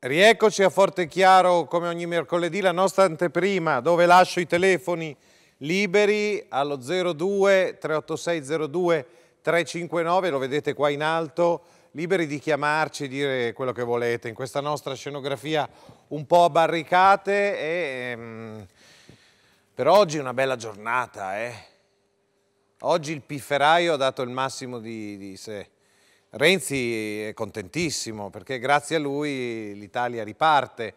Rieccoci a Forte Chiaro come ogni mercoledì la nostra anteprima dove lascio i telefoni liberi allo 02 38602 359, lo vedete qua in alto, liberi di chiamarci, dire quello che volete in questa nostra scenografia un po' a barricate e ehm, per oggi è una bella giornata. Eh? Oggi il pifferaio ha dato il massimo di, di sé. Renzi è contentissimo perché grazie a lui l'Italia riparte.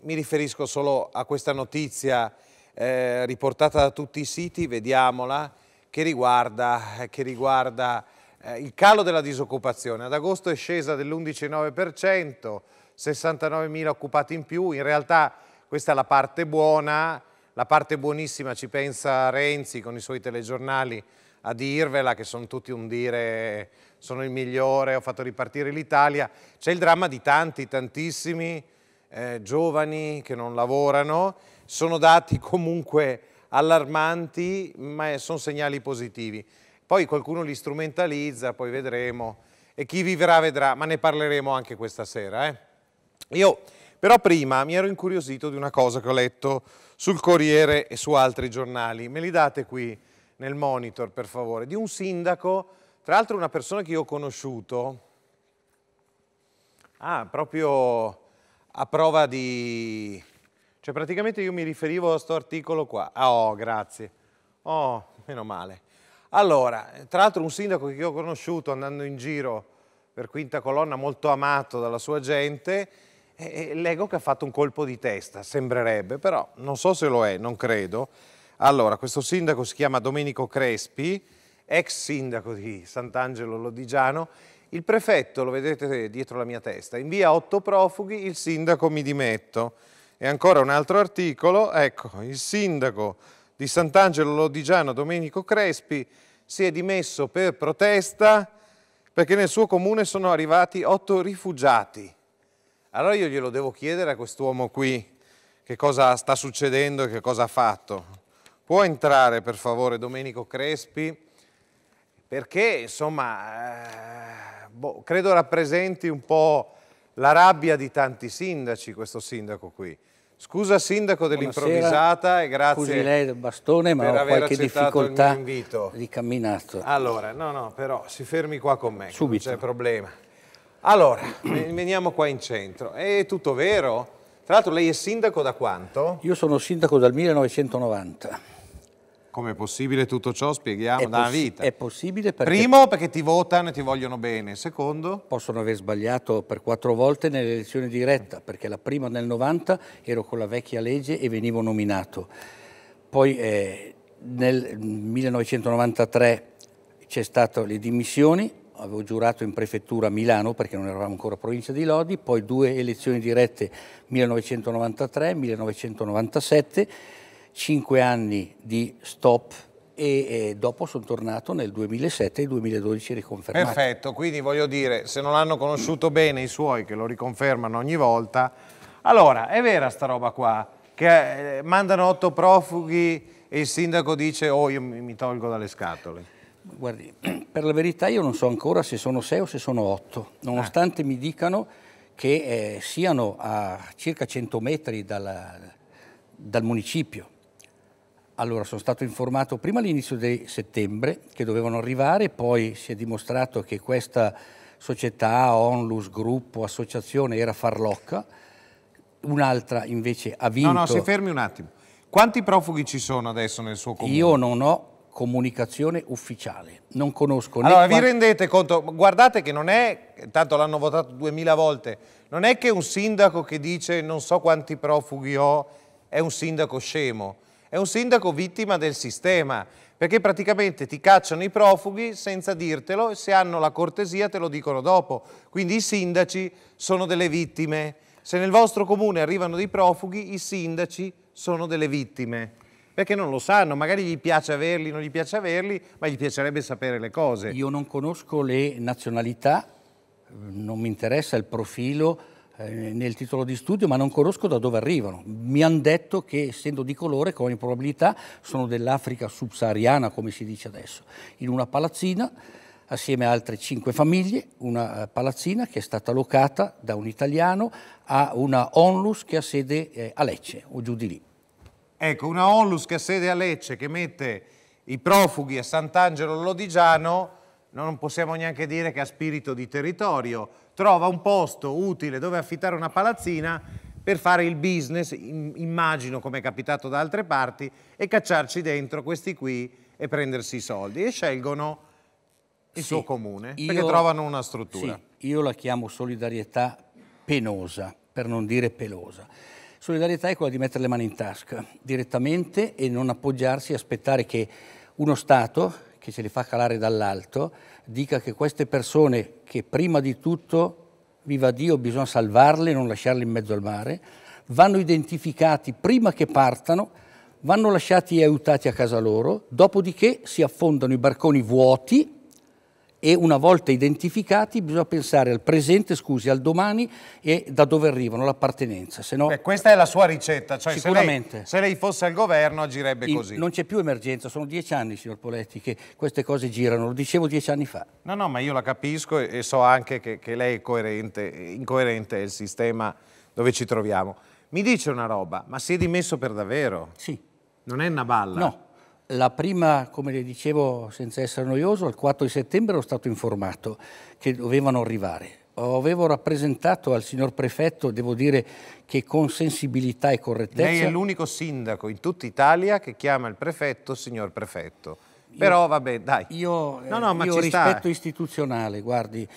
Mi riferisco solo a questa notizia eh, riportata da tutti i siti, vediamola, che riguarda, che riguarda eh, il calo della disoccupazione. Ad agosto è scesa dell'11,9%, 69.000 occupati in più, in realtà questa è la parte buona, la parte buonissima ci pensa Renzi con i suoi telegiornali a dirvela, che sono tutti un dire sono il migliore, ho fatto ripartire l'Italia. C'è il dramma di tanti, tantissimi eh, giovani che non lavorano. Sono dati comunque allarmanti, ma sono segnali positivi. Poi qualcuno li strumentalizza, poi vedremo. E chi vivrà vedrà, ma ne parleremo anche questa sera. Eh? Io però prima mi ero incuriosito di una cosa che ho letto sul Corriere e su altri giornali. Me li date qui nel monitor, per favore, di un sindaco, tra l'altro una persona che io ho conosciuto, ah, proprio a prova di... Cioè praticamente io mi riferivo a questo articolo qua. Ah, oh, grazie. Oh, meno male. Allora, tra l'altro un sindaco che io ho conosciuto andando in giro per quinta colonna, molto amato dalla sua gente, eh, eh, Leggo che ha fatto un colpo di testa, sembrerebbe, però non so se lo è, non credo. Allora, questo sindaco si chiama Domenico Crespi, ex sindaco di Sant'Angelo Lodigiano. Il prefetto, lo vedete dietro la mia testa, invia otto profughi, il sindaco mi dimetto. E ancora un altro articolo, ecco, il sindaco di Sant'Angelo Lodigiano, Domenico Crespi, si è dimesso per protesta perché nel suo comune sono arrivati otto rifugiati. Allora io glielo devo chiedere a quest'uomo qui che cosa sta succedendo e che cosa ha fatto. Può entrare per favore Domenico Crespi perché insomma eh, boh, credo rappresenti un po' la rabbia di tanti sindaci questo sindaco qui. Scusa sindaco dell'improvvisata e grazie Scusi lei del bastone ma ho qualche difficoltà di camminato. Allora, no no, però si fermi qua con me, Subito. non c'è problema. Allora, veniamo qua in centro. È tutto vero? Tra l'altro lei è sindaco da quanto? Io sono sindaco dal 1990. Come è possibile tutto ciò? Spieghiamo, è da vita. È possibile perché... Primo, perché ti votano e ti vogliono bene. Secondo? Possono aver sbagliato per quattro volte nell'elezione diretta, perché la prima nel 90 ero con la vecchia legge e venivo nominato. Poi eh, nel 1993 c'è stato le dimissioni, avevo giurato in prefettura a Milano perché non eravamo ancora provincia di Lodi, poi due elezioni dirette 1993-1997, cinque anni di stop e, e dopo sono tornato nel 2007 e 2012 riconfermato. Perfetto, quindi voglio dire, se non hanno conosciuto bene i suoi che lo riconfermano ogni volta, allora è vera sta roba qua, che eh, mandano otto profughi e il sindaco dice oh io mi tolgo dalle scatole. Guardi, per la verità io non so ancora se sono sei o se sono otto, nonostante ah. mi dicano che eh, siano a circa 100 metri dalla, dal municipio. Allora, sono stato informato prima all'inizio di settembre che dovevano arrivare, poi si è dimostrato che questa società, onlus, gruppo, associazione era farlocca, un'altra invece ha vinto... No, no, si fermi un attimo. Quanti profughi ci sono adesso nel suo comune? Io non ho comunicazione ufficiale. Non conosco né... Allora, vi rendete conto, guardate che non è, tanto l'hanno votato duemila volte, non è che un sindaco che dice non so quanti profughi ho è un sindaco scemo, è un sindaco vittima del sistema, perché praticamente ti cacciano i profughi senza dirtelo e se hanno la cortesia te lo dicono dopo. Quindi i sindaci sono delle vittime. Se nel vostro comune arrivano dei profughi, i sindaci sono delle vittime perché non lo sanno, magari gli piace averli, non gli piace averli, ma gli piacerebbe sapere le cose. Io non conosco le nazionalità, mm, non mi interessa il profilo eh, nel titolo di studio, ma non conosco da dove arrivano. Mi hanno detto che essendo di colore, con ogni probabilità, sono dell'Africa subsahariana, come si dice adesso, in una palazzina assieme a altre cinque famiglie, una eh, palazzina che è stata locata da un italiano a una onlus che ha sede eh, a Lecce o giù di lì. Ecco, una Onlus che ha sede a Lecce, che mette i profughi a Sant'Angelo Lodigiano, non possiamo neanche dire che ha spirito di territorio, trova un posto utile dove affittare una palazzina per fare il business, immagino come è capitato da altre parti, e cacciarci dentro questi qui e prendersi i soldi. E scelgono il sì, suo comune, io, perché trovano una struttura. Sì, io la chiamo solidarietà penosa, per non dire pelosa Solidarietà è quella di mettere le mani in tasca direttamente e non appoggiarsi e aspettare che uno Stato che ce li fa calare dall'alto dica che queste persone che prima di tutto, viva Dio, bisogna salvarle, e non lasciarle in mezzo al mare, vanno identificati prima che partano, vanno lasciati e aiutati a casa loro, dopodiché si affondano i barconi vuoti e una volta identificati bisogna pensare al presente, scusi, al domani e da dove arrivano, l'appartenenza. No... questa è la sua ricetta, cioè sicuramente. Se lei, se lei fosse al governo agirebbe In, così. Non c'è più emergenza, sono dieci anni, signor Poletti, che queste cose girano, lo dicevo dieci anni fa. No, no, ma io la capisco e, e so anche che, che lei è coerente, incoerente è il sistema dove ci troviamo. Mi dice una roba, ma si è dimesso per davvero? Sì. Non è una balla? No. La prima, come le dicevo senza essere noioso, il 4 di settembre ero stato informato che dovevano arrivare. Avevo rappresentato al signor prefetto, devo dire che con sensibilità e correttezza... Lei è l'unico sindaco in tutta Italia che chiama il prefetto signor prefetto. Però io, vabbè, dai. Io, no, no, eh, io rispetto sta. istituzionale, guardi,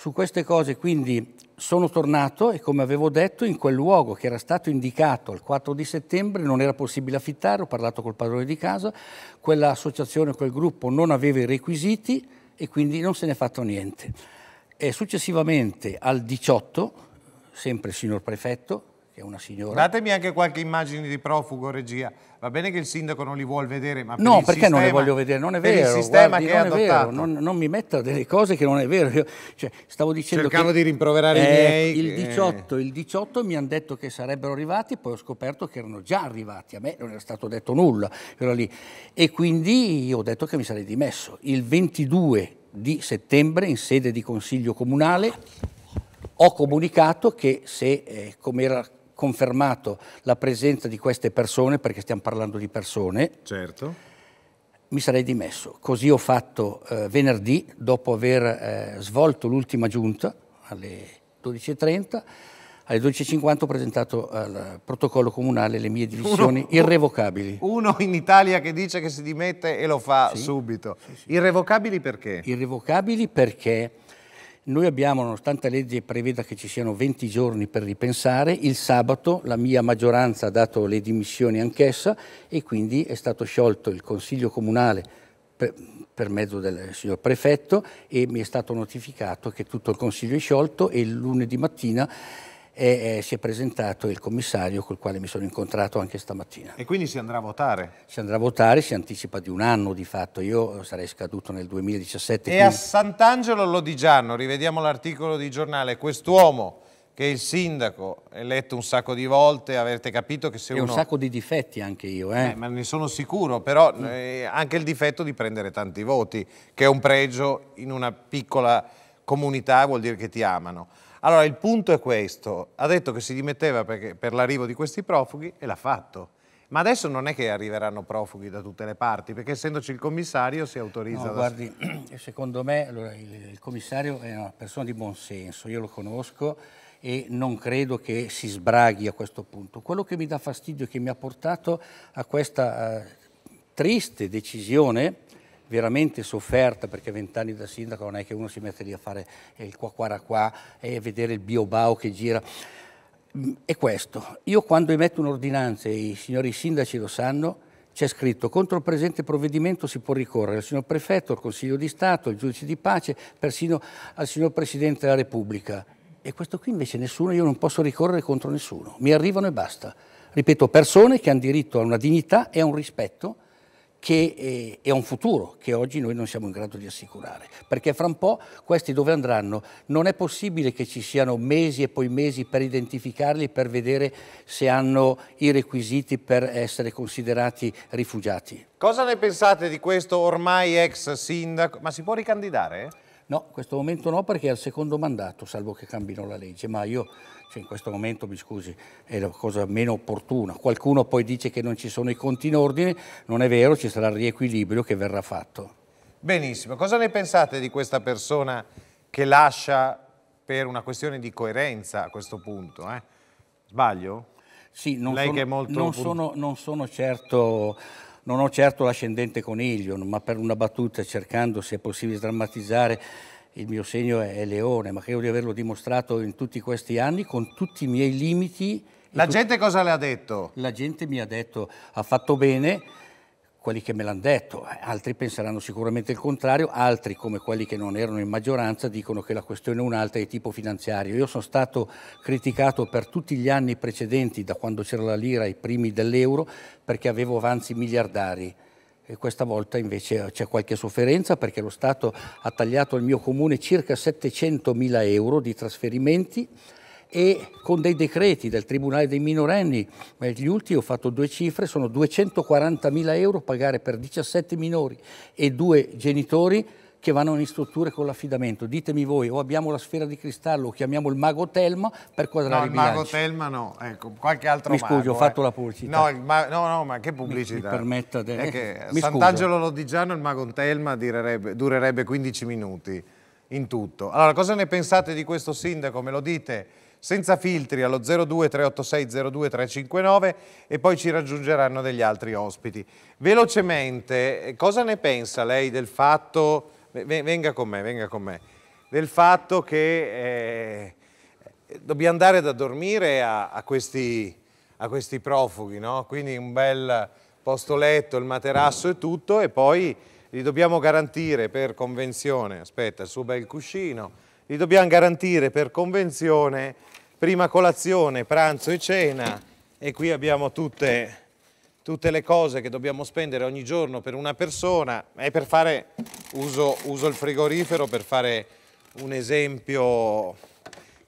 su queste cose quindi sono tornato e come avevo detto in quel luogo che era stato indicato il 4 di settembre non era possibile affittare, ho parlato col padrone di casa, quell'associazione, quel gruppo non aveva i requisiti e quindi non se ne è fatto niente. E successivamente al 18, sempre il signor prefetto, è una signora. Datemi anche qualche immagine di profugo, regia. Va bene che il sindaco non li vuole vedere, ma per No, perché sistema, non le voglio vedere? Non è vero. Per il sistema guardi, che non è adottato. È non, non, mi metta delle cose che non è vero. Io, cioè, stavo dicendo Cercavo di rimproverare eh, i miei. Il 18, eh. il 18 mi hanno detto che sarebbero arrivati, poi ho scoperto che erano già arrivati. A me non era stato detto nulla. Ero lì. E quindi io ho detto che mi sarei dimesso. Il 22 di settembre, in sede di consiglio comunale, ho comunicato che se, eh, come era confermato la presenza di queste persone, perché stiamo parlando di persone, certo. mi sarei dimesso. Così ho fatto eh, venerdì, dopo aver eh, svolto l'ultima giunta alle 12.30, alle 12.50 ho presentato al eh, protocollo comunale le mie dimissioni uno, irrevocabili. Uno in Italia che dice che si dimette e lo fa sì. subito. Sì, sì. Irrevocabili perché? Irrevocabili perché noi abbiamo, nonostante la legge preveda che ci siano 20 giorni per ripensare, il sabato la mia maggioranza ha dato le dimissioni anch'essa e quindi è stato sciolto il Consiglio Comunale per, per mezzo del signor Prefetto e mi è stato notificato che tutto il Consiglio è sciolto e lunedì mattina e eh, si è presentato il commissario col quale mi sono incontrato anche stamattina. E quindi si andrà a votare? Si andrà a votare, si anticipa di un anno di fatto, io sarei scaduto nel 2017. E quindi... a Sant'Angelo Lodigiano, rivediamo l'articolo di giornale, quest'uomo che è il sindaco eletto un sacco di volte, avete capito che se e uno... un sacco di difetti anche io, eh? eh ma ne sono sicuro, però mm. eh, anche il difetto di prendere tanti voti, che è un pregio in una piccola comunità, vuol dire che ti amano. Allora il punto è questo, ha detto che si dimetteva perché, per l'arrivo di questi profughi e l'ha fatto. Ma adesso non è che arriveranno profughi da tutte le parti, perché essendoci il commissario si autorizza... No, da... guardi, secondo me allora, il, il, commissario è una persona di buon senso, io lo conosco e non credo che si sbraghi a questo punto. Quello che mi dà fastidio e che mi ha portato a questa eh, triste decisione veramente sofferta perché vent'anni da sindaco non è che uno si mette lì a fare il qua qua qua e vedere il biobao che gira è questo. Io quando emetto un'ordinanza, e i signori sindaci lo sanno, c'è scritto contro il presente provvedimento si può ricorrere al signor prefetto, al Consiglio di Stato, al giudice di pace, persino al signor Presidente della Repubblica. E questo qui invece nessuno, io non posso ricorrere contro nessuno. Mi arrivano e basta. Ripeto, persone che hanno diritto a una dignità e a un rispetto che eh, è un futuro che oggi noi non siamo in grado di assicurare, perché fra un po' questi dove andranno? Non è possibile che ci siano mesi e poi mesi per identificarli, per vedere se hanno i requisiti per essere considerati rifugiati. Cosa ne pensate di questo ormai ex sindaco? Ma si può ricandidare? No, in questo momento no perché è al secondo mandato, salvo che cambino la legge, ma io cioè, in questo momento, mi scusi, è la cosa meno opportuna. Qualcuno poi dice che non ci sono i conti in ordine, non è vero, ci sarà il riequilibrio che verrà fatto. Benissimo, cosa ne pensate di questa persona che lascia per una questione di coerenza a questo punto? Eh? Sbaglio? Sì, non, sono, non, sono, non sono certo non ho certo l'ascendente coniglio, ma per una battuta, cercando se è possibile drammatizzare, il mio segno è leone, ma credo di averlo dimostrato in tutti questi anni con tutti i miei limiti. La gente cosa le ha detto? La gente mi ha detto ha fatto bene quelli che me l'hanno detto, eh, altri penseranno sicuramente il contrario, altri come quelli che non erano in maggioranza dicono che la questione è un'altra di tipo finanziario. Io sono stato criticato per tutti gli anni precedenti, da quando c'era la lira ai primi dell'euro, perché avevo avanzi miliardari. E questa volta invece c'è qualche sofferenza perché lo Stato ha tagliato al mio comune circa 700 mila euro di trasferimenti e con dei decreti del Tribunale dei minorenni, gli ultimi ho fatto due cifre, sono 240.000 euro pagare per 17 minori e due genitori che vanno in strutture con l'affidamento. Ditemi voi, o abbiamo la sfera di cristallo, o chiamiamo il mago Telma per quadrare no, i bilanci. il mago Telma no, ecco, qualche altro Mi scusi, mago, ho eh. fatto la pubblicità. No, ma, no, no, ma che pubblicità? Mi, mi permetta. De... È che Sant'Angelo Lodigiano il mago Telma durerebbe 15 minuti in tutto. Allora, cosa ne pensate di questo sindaco? Me lo dite senza filtri allo 02 386 02 359 e poi ci raggiungeranno degli altri ospiti. Velocemente, eh, cosa ne pensa lei del fatto, venga con me, venga con me, del fatto che eh, dobbiamo andare da dormire a, a, questi, a questi profughi, no? Quindi un bel posto letto, il materasso e tutto e poi gli dobbiamo garantire per convenzione, aspetta, suba il cuscino, gli dobbiamo garantire per convenzione prima colazione, pranzo e cena e qui abbiamo tutte, tutte le cose che dobbiamo spendere ogni giorno per una persona e per fare, uso, uso il frigorifero per fare un esempio,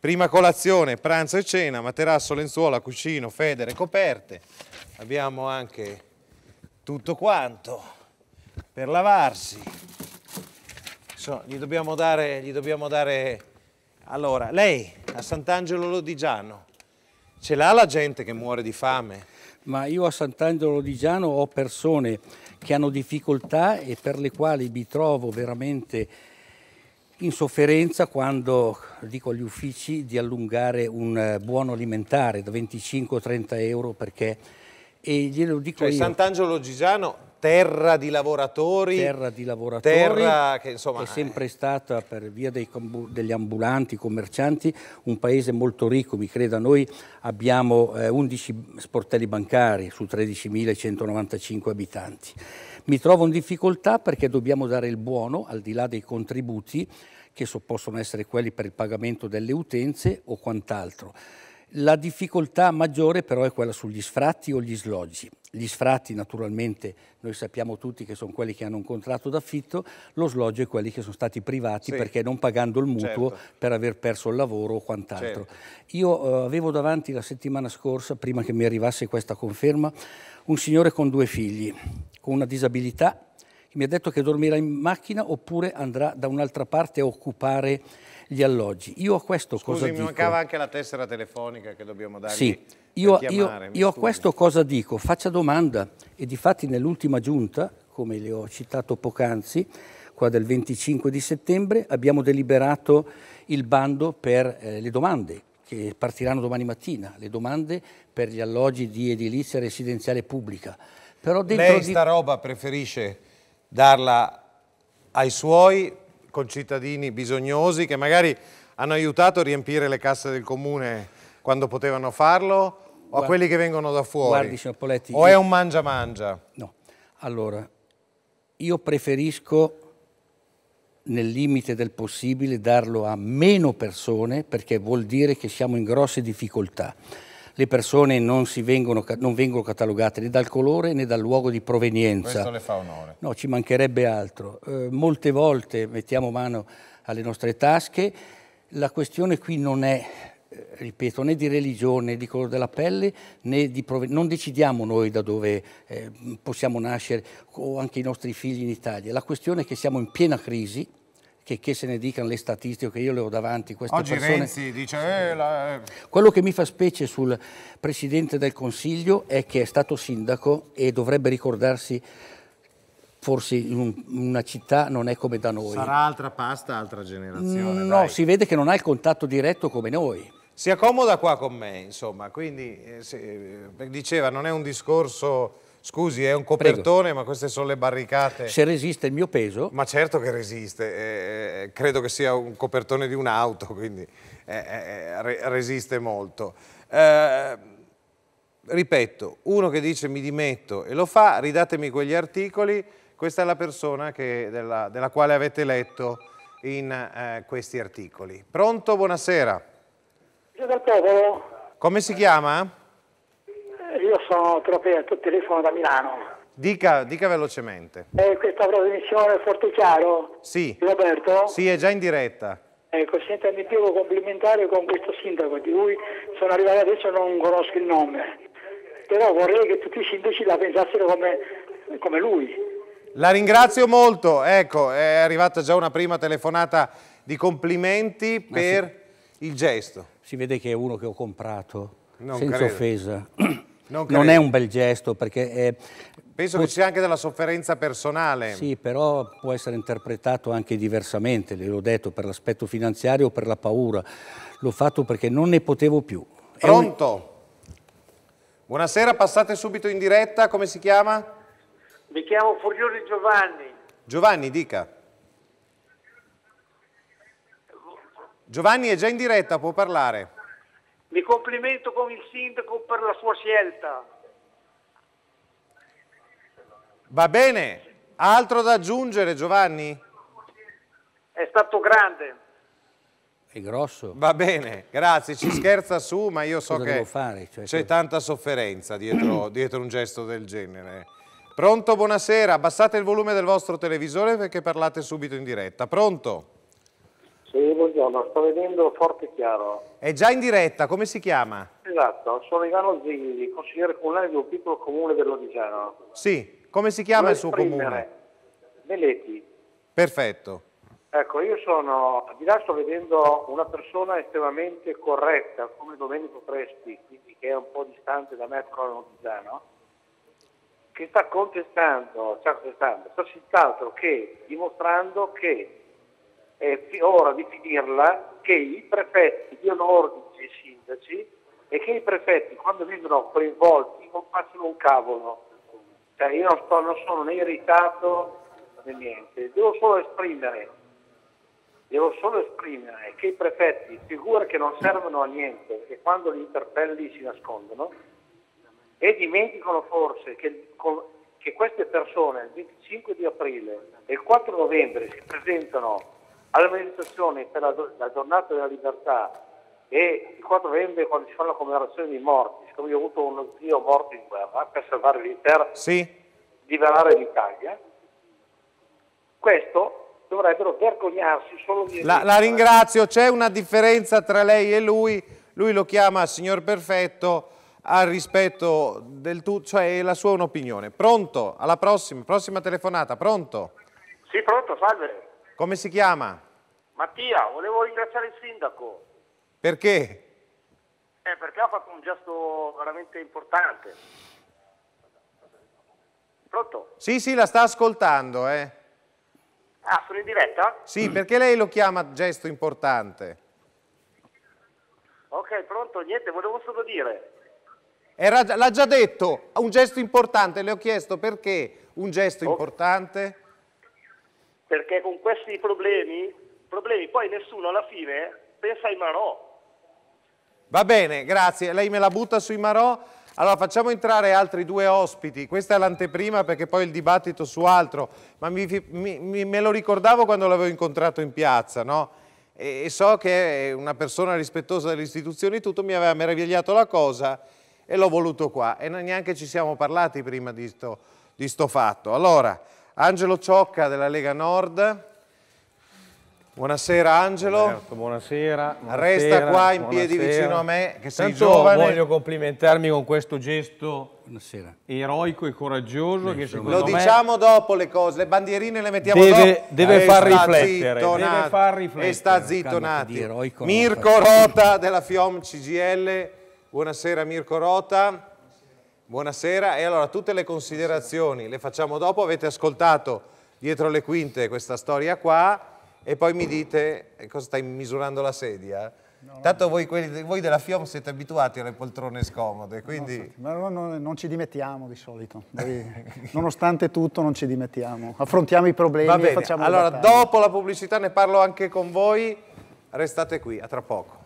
prima colazione, pranzo e cena, materasso, lenzuola, cuscino, federe, coperte, abbiamo anche tutto quanto per lavarsi. So, gli, dobbiamo dare, gli dobbiamo dare... Allora, lei a Sant'Angelo Lodigiano, ce l'ha la gente che muore di fame? ma io a Sant'Angelo Lodigiano ho persone che hanno difficoltà e per le quali mi trovo veramente in sofferenza quando dico agli uffici di allungare un eh, buono alimentare da 25-30 euro perché e glielo dico cioè, Sant'Angelo Lodigiano Terra di lavoratori. Terra di lavoratori. Terra che insomma... È eh. sempre stata per via dei, degli ambulanti, commercianti, un paese molto ricco. Mi creda, noi abbiamo eh, 11 sportelli bancari su 13.195 abitanti. Mi trovo in difficoltà perché dobbiamo dare il buono, al di là dei contributi, che so, possono essere quelli per il pagamento delle utenze o quant'altro la difficoltà maggiore però è quella sugli sfratti o gli sloggi. Gli sfratti naturalmente noi sappiamo tutti che sono quelli che hanno un contratto d'affitto, lo sloggio è quelli che sono stati privati sì. perché non pagando il mutuo certo. per aver perso il lavoro o quant'altro. Certo. Io uh, avevo davanti la settimana scorsa, prima che mi arrivasse questa conferma, un signore con due figli, con una disabilità mi ha detto che dormirà in macchina oppure andrà da un'altra parte a occupare gli alloggi. Io a questo scusi, cosa dico? Scusi, mi mancava anche la tessera telefonica che dobbiamo dare. sì. Io, chiamare, io, io a questo cosa dico? Faccia domanda e di fatti nell'ultima giunta, come le ho citato poc'anzi, qua del 25 di settembre, abbiamo deliberato il bando per eh, le domande che partiranno domani mattina, le domande per gli alloggi di edilizia residenziale pubblica. Però Lei sta di... roba preferisce darla ai suoi concittadini bisognosi che magari hanno aiutato a riempire le casse del comune quando potevano farlo o Guardi, a quelli che vengono da fuori? Guardi, signor Poletti, o è un mangia-mangia? No. Allora, io preferisco nel limite del possibile darlo a meno persone perché vuol dire che siamo in grosse difficoltà le persone non, vengono, non, vengono, catalogate né dal colore né dal luogo di provenienza. Questo le fa onore. No, ci mancherebbe altro. Eh, molte volte mettiamo mano alle nostre tasche, la questione qui non è eh, ripeto, né di religione, né di colore della pelle, né di proven- non decidiamo noi da dove eh, possiamo nascere o anche i nostri figli in Italia. La questione è che siamo in piena crisi, che, che, se ne dicano le statistiche, che io le ho davanti. Queste Oggi persone... Renzi dice... Eh, la... Eh". Quello che mi fa specie sul Presidente del Consiglio è che è stato sindaco e dovrebbe ricordarsi forse in una città non è come da noi. Sarà altra pasta, altra generazione. No, dai. si vede che non ha il contatto diretto come noi. Si accomoda qua con me, insomma, quindi eh, se, eh, diceva non è un discorso Scusi, è un copertone, Prego. ma queste sono le barricate. Se resiste il mio peso. Ma certo che resiste, eh, eh, eh credo che sia un copertone di un'auto, quindi eh, eh, eh resiste molto. ripeto, uno che dice mi dimetto e lo fa, ridatemi quegli articoli, questa è la persona che, della, della, quale avete letto in questi articoli. Pronto, buonasera. Giuseppe Povero. Come si chiama? io sono Tropea, telefono da Milano. Dica, dica velocemente. È questa trasmissione è forte chiaro? Sì. Roberto? Sì, è già in diretta. Ecco, senta, mi devo complimentare con questo sindaco di cui sono arrivato adesso e non conosco il nome. Però vorrei che tutti i sindaci la pensassero come, come lui. La ringrazio molto, ecco, è arrivata già una prima telefonata di complimenti per sì. il gesto. Si vede che è uno che ho comprato, non senza credo. offesa. Non, non, è un bel gesto perché... È, Penso che sia anche della sofferenza personale. Sì, però può essere interpretato anche diversamente, l'ho detto, per l'aspetto finanziario o per la paura. L'ho fatto perché non ne potevo più. Pronto? Un... Buonasera, passate subito in diretta, come si chiama? Mi chiamo Furione Giovanni. Giovanni, dica. Giovanni è già in diretta, può parlare. Mi complimento con il sindaco per la sua scelta. Va bene, altro da aggiungere Giovanni? È stato grande. È grosso. Va bene, grazie, ci scherza su, ma io so Cosa che cioè, c'è cioè, tanta sofferenza dietro, dietro un gesto del genere. Pronto, buonasera, abbassate il volume del vostro televisore perché parlate subito in diretta. Pronto? Sì, buongiorno, sto vedendo forte e chiaro. È già in diretta, come si chiama? Esatto, sono Ivano Zigli, consigliere comunale di un piccolo comune dell'Odigiano. Sì, come si chiama Vuoi il suo comune? Veleti. Perfetto. Ecco, io sono, di là sto vedendo una persona estremamente corretta, come Domenico Presti, quindi che è un po' distante da me, però l'Odigiano, che sta contestando, sta contestando, sta senz'altro che dimostrando che è ora di finirla che i prefetti diano ordini ai sindaci e che i prefetti quando vengono coinvolti non facciano un cavolo. Cioè io non, sto, non sono né irritato né niente, devo solo esprimere, devo solo esprimere che i prefetti figure che non servono a niente e quando li interpelli si nascondono e dimenticano forse che, che queste persone il 25 di aprile e il 4 novembre si presentano alla manifestazione per la, la, giornata della libertà e il 4 novembre quando si fa la commemorazione dei morti, siccome io ho avuto uno zio morto in guerra per salvare l'Inter, sì. liberare l'Italia, questo dovrebbero vergognarsi solo di... La, la ringrazio, c'è una differenza tra lei e lui, lui lo chiama signor perfetto, al rispetto del tutto, cioè la sua è un'opinione. Pronto, alla prossima, prossima telefonata, pronto? Sì, pronto, salve. Come si chiama? Mattia, volevo ringraziare il sindaco. Perché? Eh, perché ha fatto un gesto veramente importante. Pronto? Sì, sì, la sta ascoltando, eh. Ah, sono in diretta? Sì, mm. perché lei lo chiama gesto importante. Ok, pronto, niente, volevo solo dire. Eh, l'ha già detto, un gesto importante, le ho chiesto perché un gesto oh. importante? perché con questi problemi, problemi poi nessuno alla fine pensa ai Marò. Va bene, grazie. Lei me la butta sui Marò. Allora facciamo entrare altri due ospiti, questa è l'anteprima perché poi il dibattito su altro, ma mi, mi, me lo ricordavo quando l'avevo incontrato in piazza, no? E, e so che è una persona rispettosa delle istituzioni, tutto mi aveva meravigliato la cosa e l'ho voluto qua e neanche ci siamo parlati prima di sto, di sto fatto. Allora, Angelo Ciocca della Lega Nord. Buonasera Angelo. buonasera, buonasera, Resta qua in buonasera. piedi vicino a me che sei Tanto giovane. voglio complimentarmi con questo gesto buonasera. eroico e coraggioso che secondo Lo me diciamo dopo le cose, le bandierine le mettiamo deve, dopo. Deve eh, far, riflettere, zitto, deve far eh, riflettere. E sta zitto Nati. Mirko Rota della FIOM CGL. Buonasera Mirko Rota. Buonasera e allora tutte le considerazioni le facciamo dopo, avete ascoltato dietro le quinte questa storia qua e poi mi dite eh, cosa stai misurando la sedia? No, Tanto voi, quelli, voi, della FIOM siete abituati alle poltrone scomode, quindi... No, no, non ci dimettiamo di solito, noi, nonostante tutto non ci dimettiamo, affrontiamo i problemi Va bene. e facciamo... Allora, dopo la pubblicità ne parlo anche con voi, restate qui, a tra poco.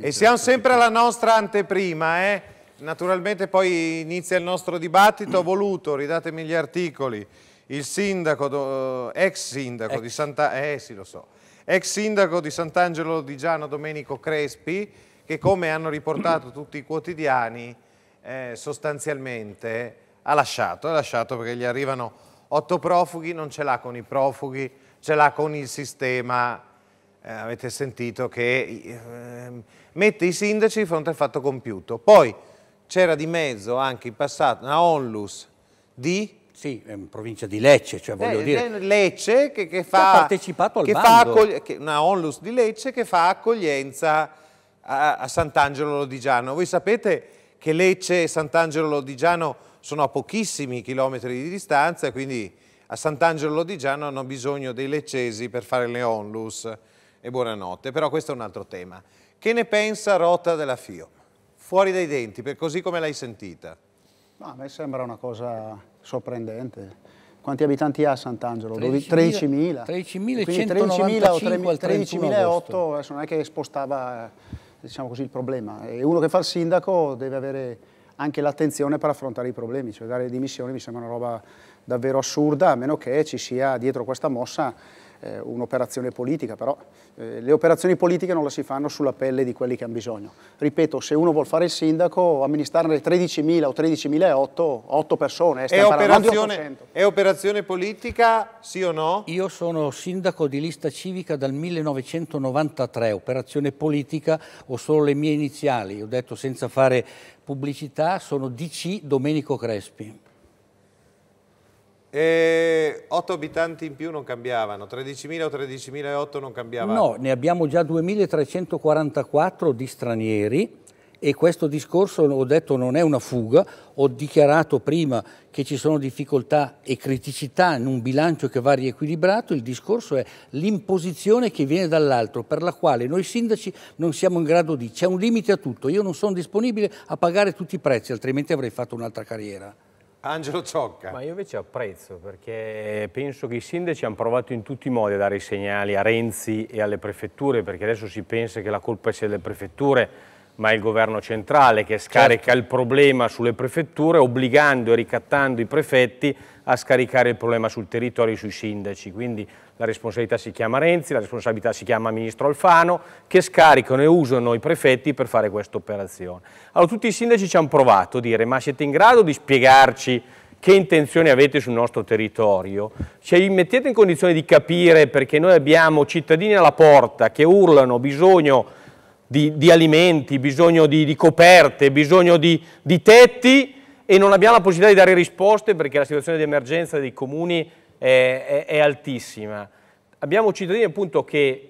E siamo sempre alla nostra anteprima, eh? naturalmente poi inizia il nostro dibattito, ho voluto, ridatemi gli articoli, il sindaco, eh, ex sindaco ex. di Santa... Eh sì lo so, ex sindaco di Sant'Angelo di Giano Domenico Crespi, che come hanno riportato tutti i quotidiani, eh, sostanzialmente ha lasciato, ha lasciato perché gli arrivano otto profughi, non ce l'ha con i profughi, ce l'ha con il sistema eh, avete sentito che eh, mette i sindaci di fronte al fatto compiuto. Poi c'era di mezzo anche in passato una onlus di... Sì, in provincia di Lecce, cioè voglio eh, dire... Eh, Lecce che, che fa... Ha partecipato al che bando. Che, una onlus di Lecce che fa accoglienza a, a Sant'Angelo Lodigiano. Voi sapete che Lecce e Sant'Angelo Lodigiano sono a pochissimi chilometri di distanza, quindi a Sant'Angelo Lodigiano hanno bisogno dei leccesi per fare le onlus e buonanotte, però questo è un altro tema. Che ne pensa Rota della FIO? Fuori dai denti, per così come l'hai sentita? No, a me sembra una cosa sorprendente. Quanti abitanti ha Sant'Angelo? 13.000. 13.195 13.000 o 13.008, adesso non è che spostava diciamo così, il problema. E uno che fa il sindaco deve avere anche l'attenzione per affrontare i problemi, cioè dare le dimissioni mi sembra una roba davvero assurda, a meno che ci sia dietro questa mossa eh, un'operazione politica, però eh, le operazioni politiche non la si fanno sulla pelle di quelli che hanno bisogno. Ripeto, se uno vuol fare il sindaco, amministrarne 13.000 o 13.008, 8 persone, eh, è, operazione, è operazione politica, sì o no? Io sono sindaco di lista civica dal 1993, operazione politica ho solo le mie iniziali, ho detto senza fare pubblicità, sono DC Domenico Crespi. E 8 abitanti in più non cambiavano, 13.000 o 13.008 non cambiavano? No, ne abbiamo già 2.344 di stranieri e questo discorso, ho detto, non è una fuga, ho dichiarato prima che ci sono difficoltà e criticità in un bilancio che va riequilibrato, il discorso è l'imposizione che viene dall'altro, per la quale noi sindaci non siamo in grado di, c'è un limite a tutto, io non sono disponibile a pagare tutti i prezzi, altrimenti avrei fatto un'altra carriera. Angelo Ciocca. Ma io invece apprezzo perché penso che i sindaci hanno provato in tutti i modi a dare i segnali a Renzi e alle prefetture perché adesso si pensa che la colpa sia delle prefetture ma è il governo centrale che scarica certo. il problema sulle prefetture obbligando e ricattando i prefetti a scaricare il problema sul territorio e sui sindaci, quindi la responsabilità si chiama Renzi, la responsabilità si chiama Ministro Alfano, che scaricano e usano i prefetti per fare questa operazione. Allora tutti i sindaci ci hanno provato a dire ma siete in grado di spiegarci che intenzioni avete sul nostro territorio, Ci mettete in condizione di capire perché noi abbiamo cittadini alla porta che urlano bisogno di, di alimenti, bisogno di, di coperte, bisogno di, di tetti, e non abbiamo la possibilità di dare risposte perché la situazione di emergenza dei comuni è, è, è altissima. Abbiamo cittadini appunto che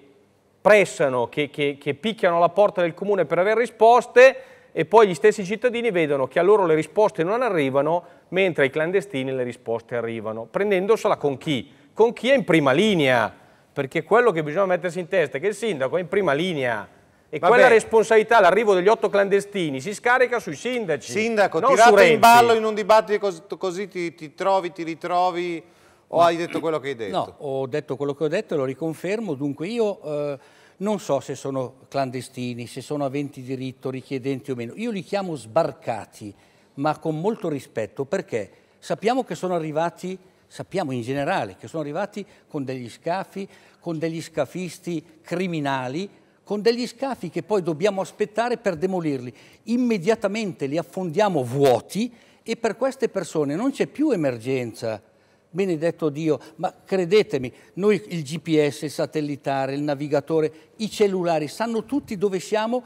pressano, che, che, che picchiano alla porta del comune per avere risposte e poi gli stessi cittadini vedono che a loro le risposte non arrivano mentre ai clandestini le risposte arrivano, prendendosela con chi? Con chi è in prima linea, perché quello che bisogna mettersi in testa è che il sindaco è in prima linea, e Vabbè. quella responsabilità, l'arrivo degli otto clandestini, si scarica sui sindaci. Sindaco, non tirato in ballo in un dibattito cos così ti, ti, trovi, ti ritrovi o no. hai detto quello che hai detto? No, ho detto quello che ho detto e lo riconfermo. Dunque io eh, non so se sono clandestini, se sono aventi diritto, richiedenti o meno. Io li chiamo sbarcati, ma con molto rispetto perché sappiamo che sono arrivati sappiamo in generale che sono arrivati con degli scafi, con degli scafisti criminali con degli scafi che poi dobbiamo aspettare per demolirli. Immediatamente li affondiamo vuoti e per queste persone non c'è più emergenza. Benedetto Dio, ma credetemi, noi il GPS, il satellitare, il navigatore, i cellulari sanno tutti dove siamo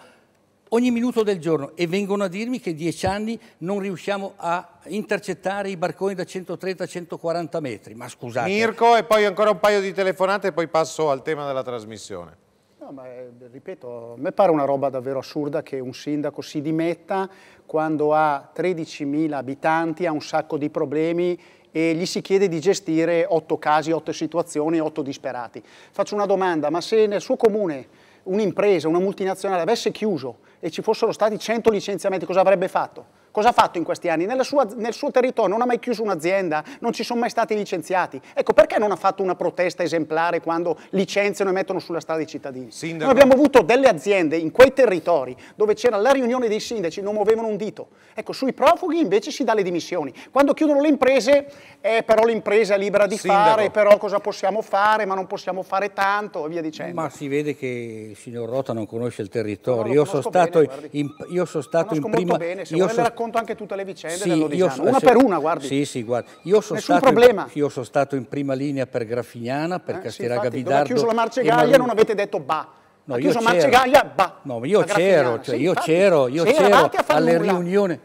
ogni minuto del giorno e vengono a dirmi che dieci anni non riusciamo a intercettare i barconi da 130 140 metri. Ma scusate. Mirko e poi ancora un paio di telefonate e poi passo al tema della trasmissione. No, ma eh, ripeto, a me pare una roba davvero assurda che un sindaco si dimetta quando ha 13.000 abitanti, ha un sacco di problemi e gli si chiede di gestire otto casi, otto situazioni, otto disperati. Faccio una domanda, ma se nel suo comune un'impresa, una multinazionale avesse chiuso e ci fossero stati 100 licenziamenti, cosa avrebbe fatto? Cosa ha fatto in questi anni? Sua, nel suo territorio non ha mai chiuso un'azienda, non ci sono mai stati licenziati. Ecco, perché non ha fatto una protesta esemplare quando licenziano e mettono sulla strada i cittadini? Sindaco. Noi abbiamo avuto delle aziende in quei territori dove c'era la riunione dei sindaci, non muovevano un dito. Ecco, sui profughi invece si dà le dimissioni. Quando chiudono le imprese, eh, però l'impresa è libera di sindaco. fare, però cosa possiamo fare, ma non possiamo fare tanto e via dicendo. Ma si vede che il signor Rota non conosce il territorio. No, io, sono bene, in, io, sono stato in, prima... Bene, io sono racconto anche tutte le vicende sì, dell'Odisiano, una se, per una, guardi. Sì, sì, guardi. Io sono stato In, io sono stato in prima linea per Grafignana, per eh, Castelà sì, Gavidardo. Dove chiuso la Marcegaglia non avete detto ba. No, io Marcegaglia, bah, no, io c'ero, cioè, io c'ero, io c'ero alle riunioni.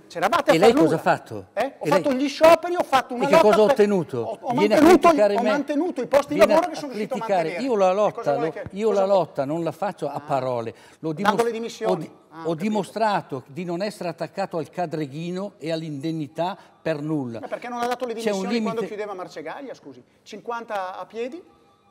E lei cosa ha fatto? Eh? Ho e fatto lei... gli scioperi, ho fatto una e lotta. E che cosa ho ottenuto? Ho, ho, mantenuto, ho mantenuto, i posti di lavoro che sono riuscito a mantenere. Io la lotta, lo, che... io la lotta non la faccio a ah. parole. L'ho dimos... ho, di... ah, ho dimostrato di non essere attaccato al cadreghino e all'indennità per nulla. Ma perché non ha dato le dimissioni limite... quando chiudeva Marcegaglia, scusi? 50 a piedi?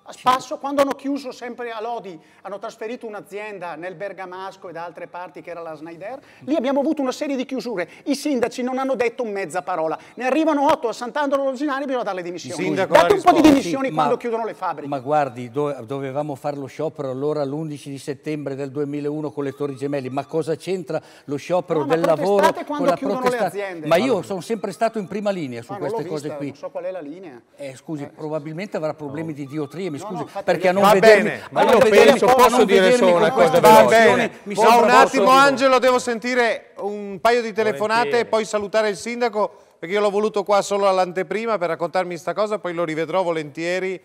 A Spasso, quando hanno chiuso sempre a Lodi, hanno trasferito un'azienda nel Bergamasco e da altre parti che era la Snyder, lì abbiamo avuto una serie di chiusure. I sindaci non hanno detto mezza parola. Ne arrivano otto a Sant'Andro Lozzinari, bisogna dare le dimissioni. Date un risposta. po' di dimissioni sì, quando ma, chiudono le fabbriche. Ma guardi, do, dovevamo fare lo sciopero allora l'11 di settembre del 2001 con le Torri Gemelli, ma cosa c'entra lo sciopero no, del lavoro con la protesta? Ma io allora. sono sempre stato in prima linea su ma ah, queste cose vista, qui. Non so qual è la linea. Eh, scusi, eh. probabilmente avrà problemi no. di diotrie, mi scusi, no, no, perché a non va vedermi, bene. Ma io penso, posso dire solo una cosa Va bene, mi no, un attimo Angelo, devo sentire un paio di telefonate e poi salutare il sindaco, perché io l'ho voluto qua solo all'anteprima per raccontarmi questa cosa, poi lo rivedrò volentieri,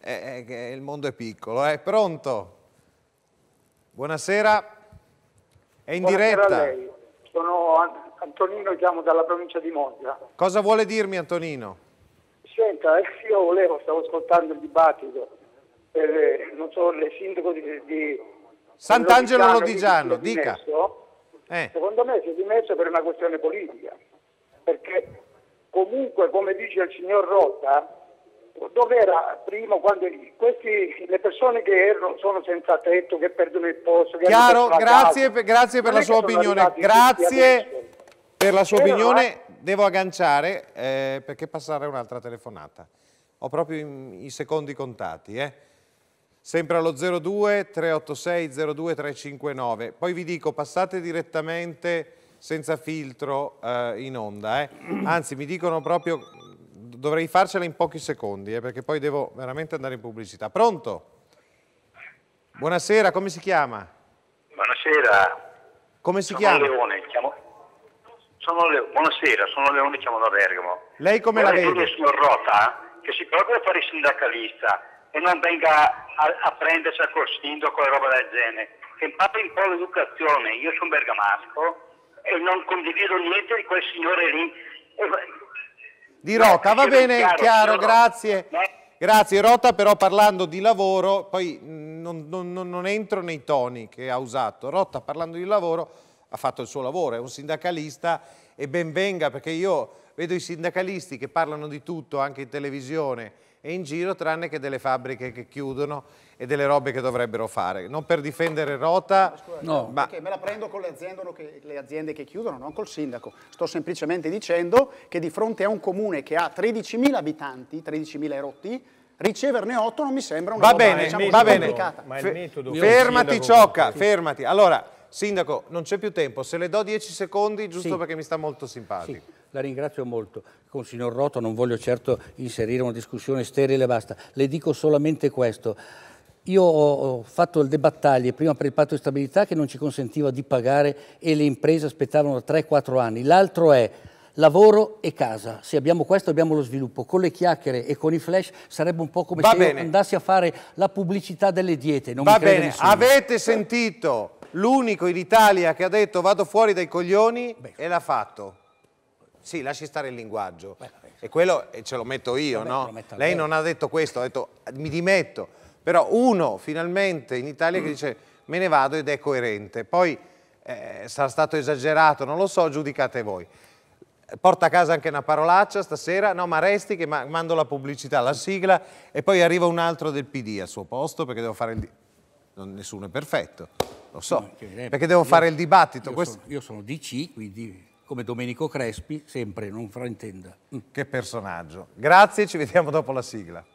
eh, eh, il mondo è piccolo. Eh. Pronto? Buonasera, è in Buonasera diretta. Sono Antonino, chiamo dalla provincia di Monza. Cosa vuole dirmi Antonino? Senta, eh, io volevo, stavo ascoltando il dibattito, per, eh, non so, il sindaco di, di Sant'Angelo Lodigiano, dica. eh. Secondo me si è dimesso per una questione politica, perché comunque, come dice il signor Rotta, dove era prima quando questi, le persone che erano, sono senza tetto, che perdono il posto, Chiaro, grazie, grazie, per la sua opinione, grazie per la sua Però, opinione. Eh, devo agganciare eh, perché passare un'altra telefonata. Ho proprio i, i secondi contati. Eh. Sempre allo 02 386 02 359. Poi vi dico, passate direttamente senza filtro eh, in onda. Eh. Anzi, mi dicono proprio, dovrei farcela in pochi secondi eh, perché poi devo veramente andare in pubblicità. Pronto? Buonasera, come si chiama? Buonasera. Come si Sono chiama? Leone. Sono le... Buonasera, sono Leone, chiamo da Bergamo. Lei come Ora la vede? Io sono Rota, che si proprio a fare il sindacalista e non venga a, a prendersi a col sindaco e roba del genere. Che impari un po' l'educazione. Io sono bergamasco e non condivido niente di quel signore lì. Di Rota, va bene, chiaro, chiaro grazie. Eh? Grazie Rota, però parlando di lavoro, poi mm, non, non, non entro nei toni che ha usato, Rota parlando di lavoro ha fatto il suo lavoro, è un sindacalista e ben venga perché io vedo i sindacalisti che parlano di tutto anche in televisione e in giro tranne che delle fabbriche che chiudono e delle robe che dovrebbero fare. Non per difendere Rota, no. ma... Perché me la prendo con le aziende, che, le aziende, che, chiudono, non col sindaco. Sto semplicemente dicendo che di fronte a un comune che ha 13.000 abitanti, 13.000 erotti, riceverne 8 non mi sembra una cosa roba bene, diciamo, va bene. complicata. Ma il metodo... Fermati Ciocca, fermati. Allora, Sindaco, non c'è più tempo, se le do dieci secondi, giusto sì. perché mi sta molto simpatico. Sì. La ringrazio molto. Con il signor Roto non voglio certo inserire una discussione sterile e basta. Le dico solamente questo. Io ho fatto le battaglie prima per il patto di stabilità che non ci consentiva di pagare e le imprese aspettavano da 3-4 anni. L'altro è lavoro e casa. Se abbiamo questo abbiamo lo sviluppo. Con le chiacchiere e con i flash sarebbe un po' come Va se andassi a fare la pubblicità delle diete. Non Va bene, nessuno. avete sentito l'unico in Italia che ha detto vado fuori dai coglioni Beh. e l'ha fatto. Sì, lasci stare il linguaggio. Beh, e quello eh, ce lo metto io, Vabbè, no? Metto Lei non ha detto questo, ha detto mi dimetto. Però uno finalmente in Italia mm. che dice me ne vado ed è coerente. Poi eh, sarà stato esagerato, non lo so, giudicate voi. Porta a casa anche una parolaccia stasera, no ma resti che ma mando la pubblicità, la sigla e poi arriva un altro del PD al suo posto perché devo fare il... Non, nessuno è perfetto. Lo so, perché, perché devo io, fare il dibattito. Io, sono, io sono DC, quindi come Domenico Crespi, sempre, non fraintenda. Che personaggio. Grazie, ci vediamo dopo la sigla.